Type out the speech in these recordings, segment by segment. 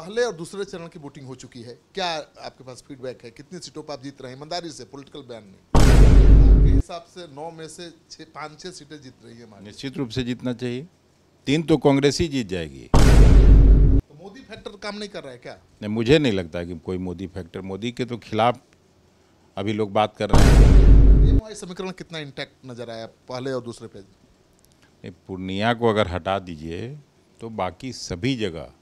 पहले और दूसरे चरण की वोटिंग हो चुकी है क्या आपके पास फीडबैक है कितनी सीटों पर आप जीत रहे हैं ईमानदारी से पॉलिटिकल बयान नहीं हिसाब से नौ में से छः पाँच छः सीटें जीत रही है निश्चित रूप से जीतना चाहिए तीन तो कांग्रेस ही जीत जाएगी तो मोदी फैक्टर काम नहीं कर रहा है क्या नहीं मुझे नहीं लगता कि कोई मोदी फैक्टर मोदी के तो खिलाफ अभी लोग बात कर रहे हैं समीकरण कितना इंटैक्ट नजर आया पहले और दूसरे पेज पूर्णिया को अगर हटा दीजिए तो बाकी सभी जगह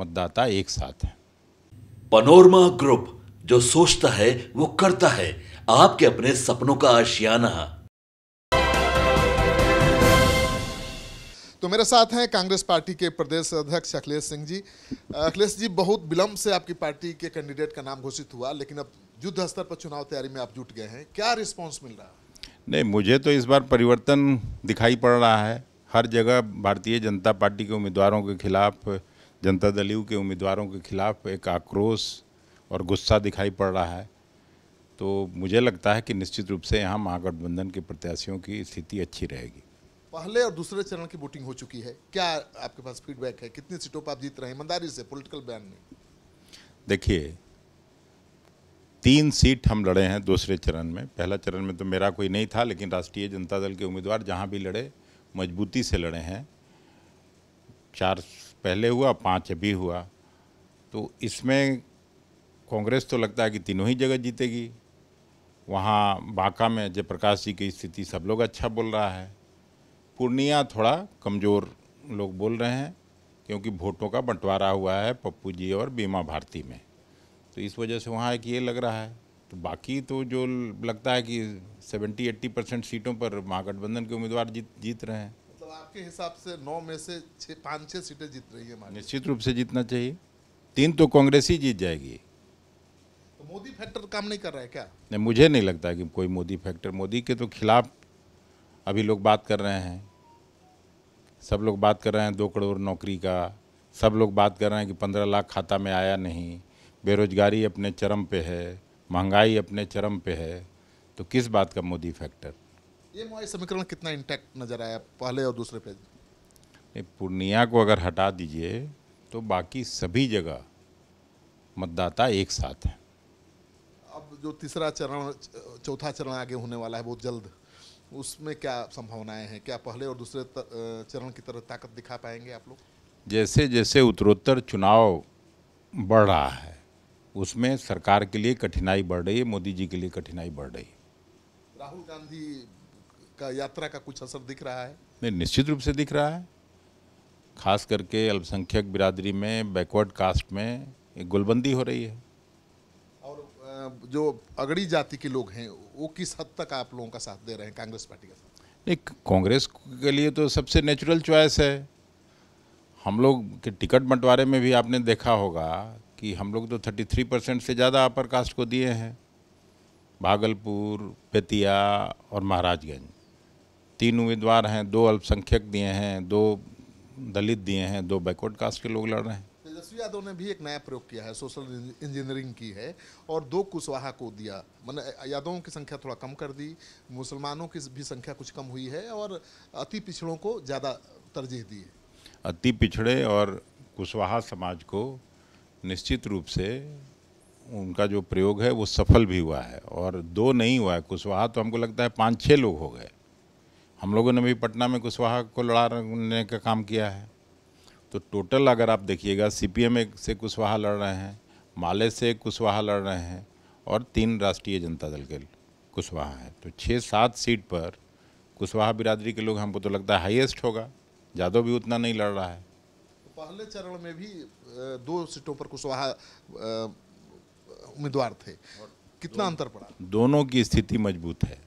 मतदाता एक साथ है पनोरमा ग्रुप जो सोचता है वो करता है आपके अपने सपनों का आशियाना तो मेरे साथ हैं कांग्रेस पार्टी के प्रदेश अध्यक्ष अखिलेश सिंह जी अखिलेश जी बहुत विलंब से आपकी पार्टी के कैंडिडेट का नाम घोषित हुआ लेकिन अब युद्ध स्तर पर चुनाव तैयारी में आप जुट गए हैं क्या रिस्पांस मिल रहा है नहीं मुझे तो इस बार परिवर्तन दिखाई पड़ रहा है हर जगह भारतीय जनता पार्टी के उम्मीदवारों के खिलाफ़ जनता दल यू के उम्मीदवारों के खिलाफ एक आक्रोश और गुस्सा दिखाई पड़ रहा है तो मुझे लगता है कि निश्चित रूप से यहाँ महागठबंधन के प्रत्याशियों की स्थिति अच्छी रहेगी पहले और दूसरे चरण की वोटिंग हो चुकी है क्या आपके पास फीडबैक है कितनी सीटों पर आप जीत रहे हैं ईमानदारी से पॉलिटिकल बयान में देखिए तीन सीट हम लड़े हैं दूसरे चरण में पहला चरण में तो मेरा कोई नहीं था लेकिन राष्ट्रीय जनता दल के उम्मीदवार जहाँ भी लड़े मजबूती से लड़े हैं चार पहले हुआ पाँच अभी हुआ तो इसमें कांग्रेस तो लगता है कि तीनों ही जगह जीतेगी वहाँ बांका में जयप्रकाश जी की स्थिति सब लोग अच्छा बोल रहा है पूर्णिया थोड़ा कमज़ोर लोग बोल रहे हैं क्योंकि वोटों का बंटवारा हुआ है पप्पू जी और बीमा भारती में तो इस वजह से वहाँ एक ये लग रहा है तो बाकी तो जो लगता है कि सेवेंटी एट्टी परसेंट सीटों पर महागठबंधन के उम्मीदवार जीत जीत रहे हैं आपके हिसाब से नौ में से छः पाँच छः सीटें जीत रही है निश्चित रूप से जीतना चाहिए तीन तो कांग्रेस ही जीत जाएगी तो मोदी फैक्टर काम नहीं कर रहा है क्या नहीं मुझे नहीं लगता कि कोई मोदी फैक्टर मोदी के तो खिलाफ अभी लोग बात कर रहे हैं सब लोग बात कर रहे हैं दो करोड़ नौकरी का सब लोग बात कर रहे हैं कि पंद्रह लाख खाता में आया नहीं बेरोजगारी अपने चरम पे है महंगाई अपने चरम पे है तो किस बात का मोदी फैक्टर ये मुआई समीकरण कितना इंटैक्ट नज़र आया पहले और दूसरे पेज में पूर्णिया को अगर हटा दीजिए तो बाकी सभी जगह मतदाता एक साथ हैं अब जो तीसरा चरण चौथा चरण आगे होने वाला है बहुत जल्द उसमें क्या संभावनाएं हैं क्या पहले और दूसरे चरण की तरह ताकत दिखा पाएंगे आप लोग जैसे जैसे उत्तरोत्तर चुनाव बढ़ रहा है उसमें सरकार के लिए कठिनाई बढ़ रही है मोदी जी के लिए कठिनाई बढ़ रही है राहुल गांधी का यात्रा का कुछ असर दिख रहा है नहीं निश्चित रूप से दिख रहा है खास करके अल्पसंख्यक बिरादरी में बैकवर्ड कास्ट में एक गुलबंदी हो रही है और जो अगड़ी जाति के लोग हैं वो किस हद तक आप लोगों का साथ दे रहे हैं कांग्रेस पार्टी का साथ नहीं कांग्रेस के लिए तो सबसे नेचुरल चॉइस है हम लोग के टिकट बंटवारे में भी आपने देखा होगा कि हम लोग तो 33 परसेंट से ज़्यादा अपर कास्ट को दिए हैं भागलपुर बेतिया और महाराजगंज तीन उम्मीदवार हैं दो अल्पसंख्यक दिए हैं दो दलित दिए हैं दो बैकवर्ड कास्ट के लोग लड़ रहे हैं तेजस्वी यादव ने भी एक नया प्रयोग किया है सोशल इंजीनियरिंग की है और दो कुशवाहा को दिया मैंने यादवों की संख्या थोड़ा कम कर दी मुसलमानों की भी संख्या कुछ कम हुई है और अति पिछड़ों को ज़्यादा तरजीह दी है अति पिछड़े और कुशवाहा समाज को निश्चित रूप से उनका जो प्रयोग है वो सफल भी हुआ है और दो नहीं हुआ है कुशवाहा तो हमको लगता है पाँच छः लोग हो गए हम लोगों ने भी पटना में कुशवाहा को लड़ाने का काम किया है तो टोटल अगर आप देखिएगा एम से कुशवाहा लड़ रहे हैं माले से कुशवाहा लड़ रहे हैं और तीन राष्ट्रीय जनता दल के कुशवाहा है तो छः सात सीट पर कुशवाहा बिरादरी के लोग हमको तो लगता है हाईएस्ट होगा जादव भी उतना नहीं लड़ रहा है तो पहले चरण में भी दो सीटों पर कुशवाहा उम्मीदवार थे कितना अंतर पड़ा दोनों की स्थिति मजबूत है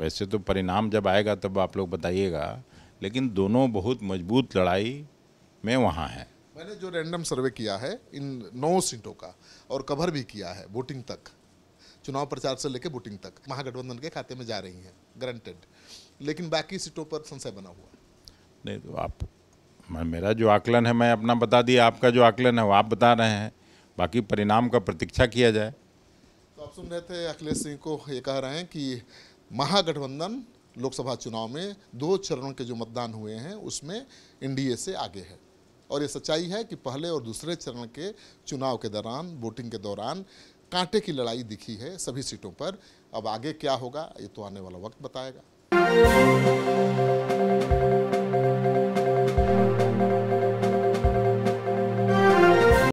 वैसे तो परिणाम जब आएगा तब आप लोग बताइएगा लेकिन दोनों बहुत मजबूत लड़ाई में वहाँ है मैंने जो रैंडम सर्वे किया है इन नौ सीटों का और कवर भी किया है वोटिंग तक चुनाव प्रचार से लेकर वोटिंग तक महागठबंधन के खाते में जा रही हैं ग्रंटेड लेकिन बाकी सीटों पर संशय बना हुआ नहीं तो आप मैं मेरा जो आकलन है मैं अपना बता दिया आपका जो आकलन है वो आप बता रहे हैं बाकी परिणाम का प्रतीक्षा किया जाए तो आप सुन रहे थे अखिलेश सिंह को ये कह रहे हैं कि महागठबंधन लोकसभा चुनाव में दो चरणों के जो मतदान हुए हैं उसमें एनडीए से आगे है और ये सच्चाई है कि पहले और दूसरे चरण के चुनाव के दौरान वोटिंग के दौरान कांटे की लड़ाई दिखी है सभी सीटों पर अब आगे क्या होगा ये तो आने वाला वक्त बताएगा